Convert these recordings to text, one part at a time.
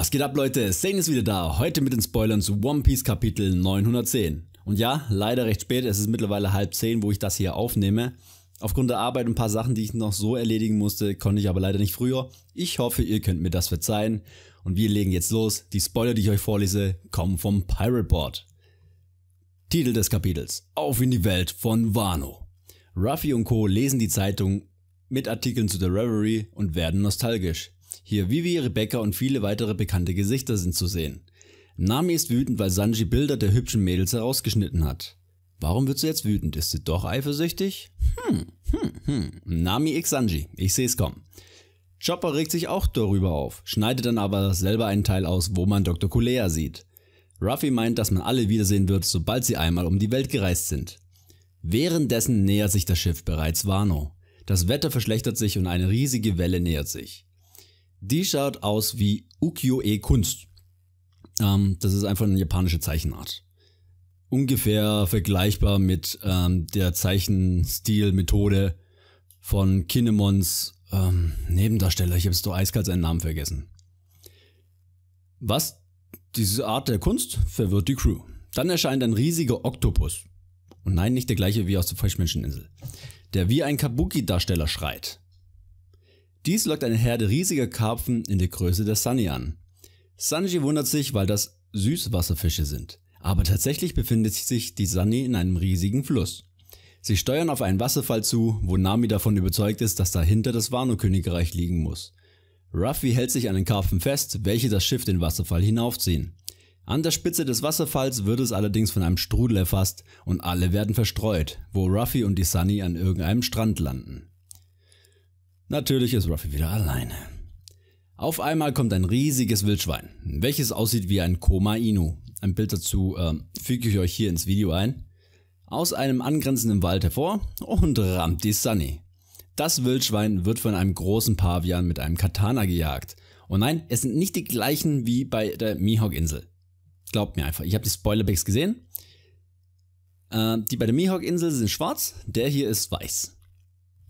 Was geht ab Leute, Zane ist wieder da, heute mit den Spoilern zu One Piece Kapitel 910. Und ja, leider recht spät, es ist mittlerweile halb zehn, wo ich das hier aufnehme. Aufgrund der Arbeit und ein paar Sachen, die ich noch so erledigen musste, konnte ich aber leider nicht früher. Ich hoffe, ihr könnt mir das verzeihen. Und wir legen jetzt los. Die Spoiler, die ich euch vorlese, kommen vom Pirate Board. Titel des Kapitels. Auf in die Welt von Wano. Ruffy und Co. lesen die Zeitung mit Artikeln zu The Reverie und werden nostalgisch. Hier Vivi, Rebecca und viele weitere bekannte Gesichter sind zu sehen. Nami ist wütend, weil Sanji Bilder der hübschen Mädels herausgeschnitten hat. Warum wird sie jetzt wütend? Ist sie doch eifersüchtig? Hm, hm, hm. Nami x Sanji, ich seh's kommen. Chopper regt sich auch darüber auf, schneidet dann aber selber einen Teil aus, wo man Dr. Kulea sieht. Ruffy meint, dass man alle wiedersehen wird, sobald sie einmal um die Welt gereist sind. Währenddessen nähert sich das Schiff bereits Wano. Das Wetter verschlechtert sich und eine riesige Welle nähert sich. Die schaut aus wie Ukiyo-e Kunst. Ähm, das ist einfach eine japanische Zeichenart. Ungefähr vergleichbar mit ähm, der Zeichenstilmethode von Kinemons ähm, Nebendarsteller. Ich habe es doch eiskalt seinen Namen vergessen. Was? Diese Art der Kunst verwirrt die Crew. Dann erscheint ein riesiger Oktopus. Und nein, nicht der gleiche wie aus der Falschmenscheninsel. Der wie ein Kabuki-Darsteller schreit. Dies lockt eine Herde riesiger Karpfen in der Größe der Sunny an. Sanji wundert sich, weil das Süßwasserfische sind. Aber tatsächlich befindet sich die Sunny in einem riesigen Fluss. Sie steuern auf einen Wasserfall zu, wo Nami davon überzeugt ist, dass dahinter das Wano-Königreich liegen muss. Ruffy hält sich an den Karpfen fest, welche das Schiff den Wasserfall hinaufziehen. An der Spitze des Wasserfalls wird es allerdings von einem Strudel erfasst und alle werden verstreut, wo Ruffy und die Sunny an irgendeinem Strand landen. Natürlich ist Ruffy wieder alleine. Auf einmal kommt ein riesiges Wildschwein, welches aussieht wie ein Koma Inu. Ein Bild dazu äh, füge ich euch hier ins Video ein. Aus einem angrenzenden Wald hervor und rammt die Sunny. Das Wildschwein wird von einem großen Pavian mit einem Katana gejagt. Und oh nein, es sind nicht die gleichen wie bei der Mihawk-Insel. Glaubt mir einfach, ich habe die Spoilerbacks gesehen. Äh, die bei der Mihawk-Insel sind schwarz, der hier ist weiß.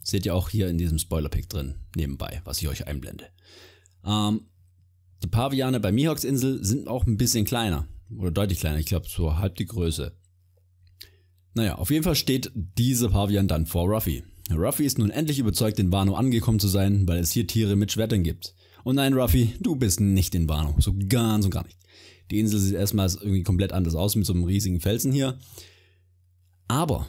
Seht ihr auch hier in diesem Spoiler-Pick drin, nebenbei, was ich euch einblende. Ähm, die Paviane bei Mihawks Insel sind auch ein bisschen kleiner. Oder deutlich kleiner, ich glaube so halb die Größe. Naja, auf jeden Fall steht diese Pavian dann vor Ruffy. Ruffy ist nun endlich überzeugt, in Wano angekommen zu sein, weil es hier Tiere mit Schwertern gibt. Und nein, Ruffy, du bist nicht in Wano. So ganz und gar nicht. Die Insel sieht erstmals irgendwie komplett anders aus mit so einem riesigen Felsen hier. Aber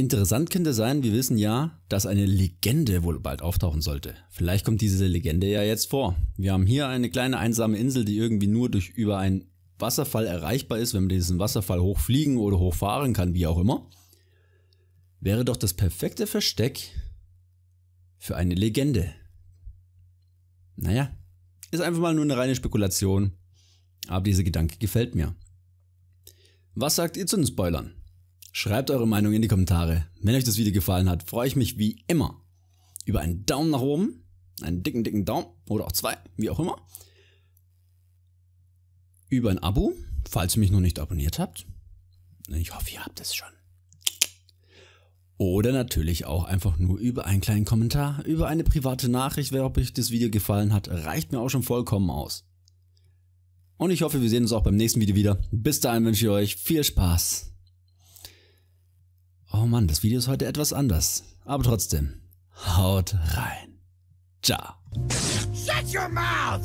Interessant könnte sein, wir wissen ja, dass eine Legende wohl bald auftauchen sollte. Vielleicht kommt diese Legende ja jetzt vor. Wir haben hier eine kleine einsame Insel, die irgendwie nur durch über einen Wasserfall erreichbar ist, wenn man diesen Wasserfall hochfliegen oder hochfahren kann, wie auch immer. Wäre doch das perfekte Versteck für eine Legende. Naja, ist einfach mal nur eine reine Spekulation, aber dieser Gedanke gefällt mir. Was sagt ihr zu den Spoilern? Schreibt eure Meinung in die Kommentare. Wenn euch das Video gefallen hat, freue ich mich wie immer über einen Daumen nach oben, einen dicken, dicken Daumen oder auch zwei, wie auch immer. Über ein Abo, falls ihr mich noch nicht abonniert habt. Ich hoffe, ihr habt es schon. Oder natürlich auch einfach nur über einen kleinen Kommentar, über eine private Nachricht, wer ob euch das Video gefallen hat, reicht mir auch schon vollkommen aus. Und ich hoffe, wir sehen uns auch beim nächsten Video wieder. Bis dahin wünsche ich euch viel Spaß Mann, das Video ist heute etwas anders. Aber trotzdem, haut rein. Ciao. Shut your mouth!